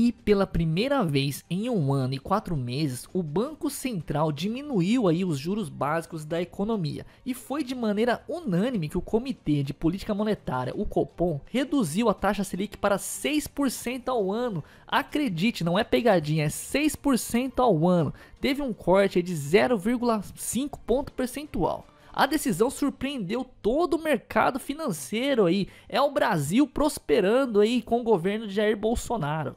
E pela primeira vez em um ano e quatro meses, o Banco Central diminuiu aí os juros básicos da economia. E foi de maneira unânime que o Comitê de Política Monetária, o Copom, reduziu a taxa Selic para 6% ao ano. Acredite, não é pegadinha, é 6% ao ano. Teve um corte de 0,5 ponto percentual. A decisão surpreendeu todo o mercado financeiro aí. É o Brasil prosperando aí com o governo de Jair Bolsonaro.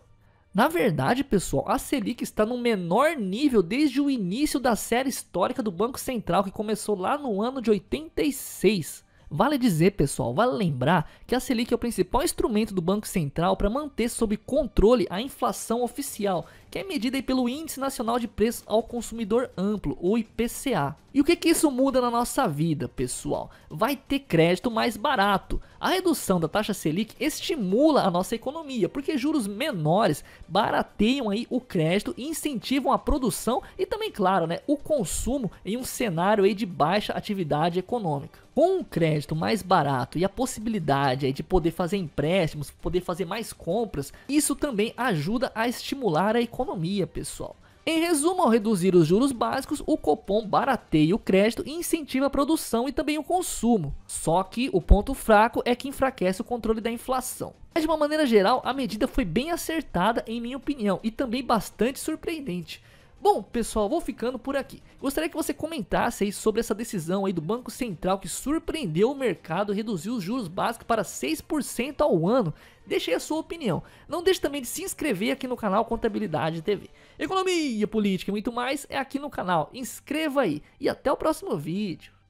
Na verdade, pessoal, a Selic está no menor nível desde o início da série histórica do Banco Central, que começou lá no ano de 86. Vale dizer, pessoal, vale lembrar que a Selic é o principal instrumento do Banco Central para manter sob controle a inflação oficial, que é medida pelo Índice Nacional de Preços ao Consumidor Amplo, ou IPCA. E o que, que isso muda na nossa vida, pessoal? Vai ter crédito mais barato. A redução da taxa Selic estimula a nossa economia, porque juros menores barateiam aí o crédito e incentivam a produção e também, claro, né, o consumo em um cenário aí de baixa atividade econômica com um crédito mais barato e a possibilidade de poder fazer empréstimos, poder fazer mais compras, isso também ajuda a estimular a economia, pessoal. Em resumo, ao reduzir os juros básicos, o Copom barateia o crédito e incentiva a produção e também o consumo. Só que o ponto fraco é que enfraquece o controle da inflação. Mas de uma maneira geral, a medida foi bem acertada, em minha opinião, e também bastante surpreendente. Bom, pessoal, vou ficando por aqui. Gostaria que você comentasse aí sobre essa decisão aí do Banco Central que surpreendeu o mercado e reduziu os juros básicos para 6% ao ano. Deixe aí a sua opinião. Não deixe também de se inscrever aqui no canal Contabilidade TV. Economia, política e muito mais é aqui no canal. Inscreva aí e até o próximo vídeo.